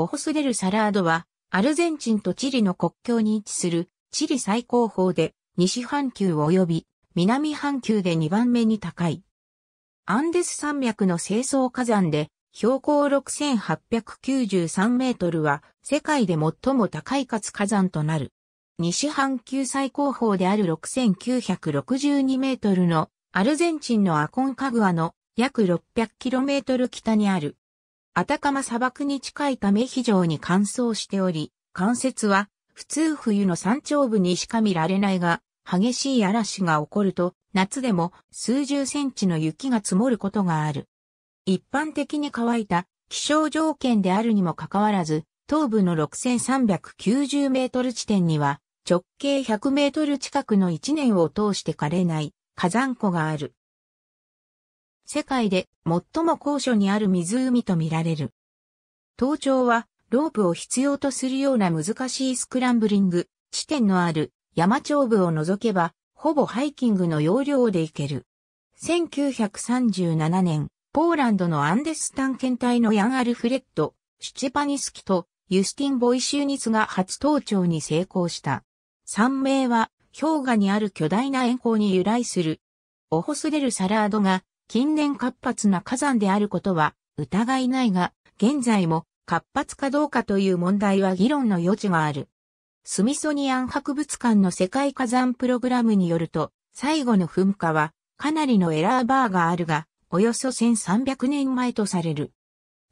オホスレル・サラードは、アルゼンチンとチリの国境に位置する、チリ最高峰で、西半球及び、南半球で2番目に高い。アンデス山脈の清掃火山で、標高6893メートルは、世界で最も高いかつ火山となる。西半球最高峰である6962メートルのアルゼンチンのアコンカグアの約6 0 0キロメートル北にあるアタカマ砂漠に近いため非常に乾燥しており、関節は普通冬の山頂部にしか見られないが、激しい嵐が起こると、夏でも数十センチの雪が積もることがある。一般的に乾いた気象条件であるにもかかわらず、東部の6390メートル地点には直径100メートル近くの一年を通して枯れない火山湖がある。世界で最も高所にある湖とみられる。登頂はロープを必要とするような難しいスクランブリング、地点のある山頂部を除けば、ほぼハイキングの要領で行ける。1937年、ポーランドのアンデス探検隊のヤン・アルフレッド、シチパニスキとユスティン・ボイシューニスが初登頂に成功した。三名は氷河にある巨大な円光に由来する。オホスレル・サラードが近年活発な火山であることは疑いないが、現在も活発かどうかという問題は議論の余地がある。スミソニアン博物館の世界火山プログラムによると、最後の噴火はかなりのエラーバーがあるが、およそ1300年前とされる。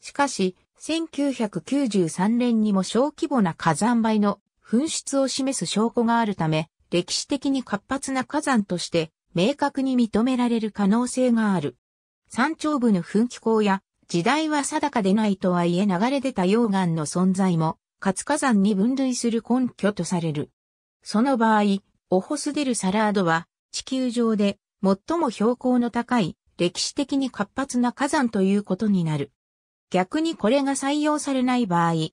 しかし、1993年にも小規模な火山灰の噴出を示す証拠があるため、歴史的に活発な火山として明確に認められる可能性がある。山頂部の噴気口や時代は定かでないとはいえ流れ出た溶岩の存在も活火山に分類する根拠とされる。その場合、オホスデル・サラードは地球上で最も標高の高い歴史的に活発な火山ということになる。逆にこれが採用されない場合、最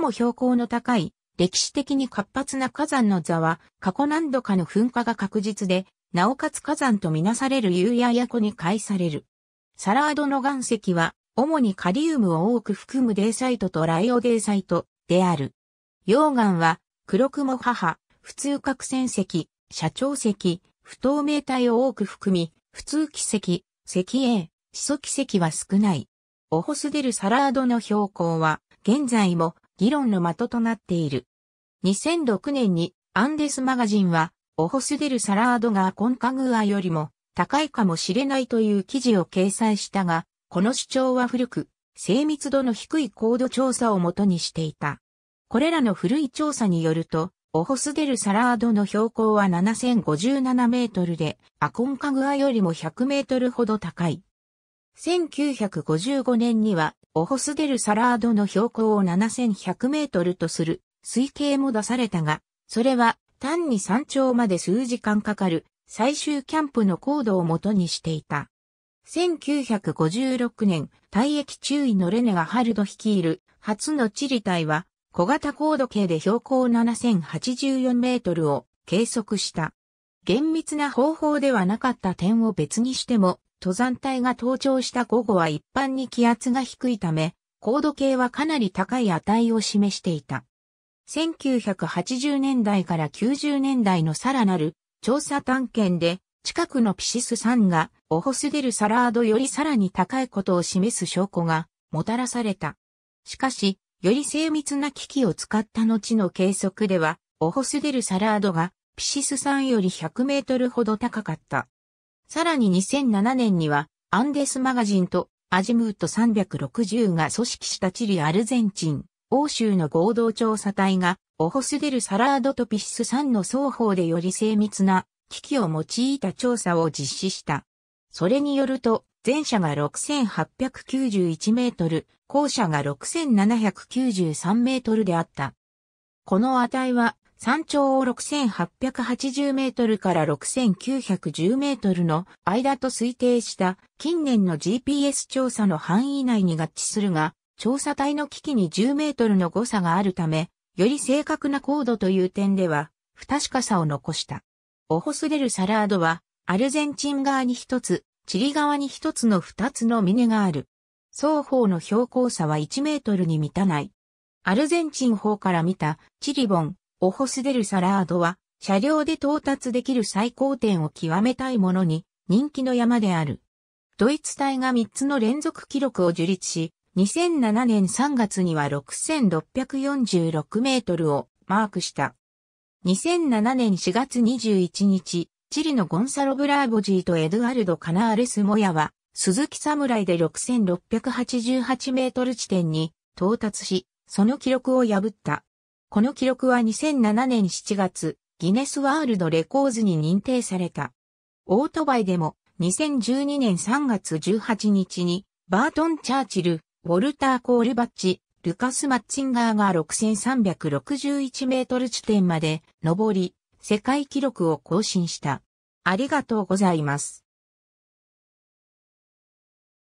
も標高の高い歴史的に活発な火山の座は過去何度かの噴火が確実でなおかつ火山とみなされる夕ーヤ湖に介される。サラードの岩石は、主にカリウムを多く含むデーサイトとライオデーサイトである。溶岩は、黒雲母、普通核線石、社長石、不透明体を多く含み、普通奇石、石英、始祖奇石は少ない。オホスデルサラードの標高は、現在も議論の的となっている。2006年にアンデスマガジンはオホスデル・サラードがコンカグアよりも高いかもしれないという記事を掲載したが、この主張は古く、精密度の低い高度調査をもとにしていた。これらの古い調査によると、オホスデル・サラードの標高は7057メートルで、アコンカグアよりも100メートルほど高い。1955年には、オホスデル・サラードの標高を7100メートルとする推計も出されたが、それは単に山頂まで数時間かかる最終キャンプの高度を元にしていた。1956年、退役中尉のレネがハルド率いる初の地理隊は小型高度計で標高7084メートルを計測した。厳密な方法ではなかった点を別にしても、登山隊が登頂した午後は一般に気圧が低いため、高度計はかなり高い値を示していた。1980年代から90年代のさらなる調査探検で近くのピシス酸がオホスデルサラードよりさらに高いことを示す証拠がもたらされた。しかし、より精密な機器を使った後の計測では、オホスデルサラードがピシス酸より100メートルほど高かった。さらに2007年には、アンデスマガジンとアジムート360が組織したチリアルゼンチン欧州の合同調査隊が、オホスデル・サラードトピシス3の双方でより精密な機器を用いた調査を実施した。それによると、前者が6891メートル、後者が6793メートルであった。この値は、山頂を6880メートルから6910メートルの間と推定した近年の GPS 調査の範囲内に合致するが、調査隊の機器に10メートルの誤差があるため、より正確な高度という点では、不確かさを残した。オホスデル・サラードは、アルゼンチン側に一つ、チリ側に一つの二つの峰がある。双方の標高差は1メートルに満たない。アルゼンチン方から見たチリボン、オホスデルサラードは車両で到達できる最高点を極めたいものに人気の山である。ドイツ隊が3つの連続記録を樹立し、2007年3月には6646メートルをマークした。2007年4月21日、チリのゴンサロ・ブラーボジーとエドアルド・カナーレス・モヤは、鈴木侍で6688メートル地点に到達し、その記録を破った。この記録は2007年7月、ギネスワールドレコーズに認定された。オートバイでも2012年3月18日にバートン・チャーチル、ウォルター・コールバッチ、ルカス・マッチンガーが6361メートル地点まで上り、世界記録を更新した。ありがとうございます。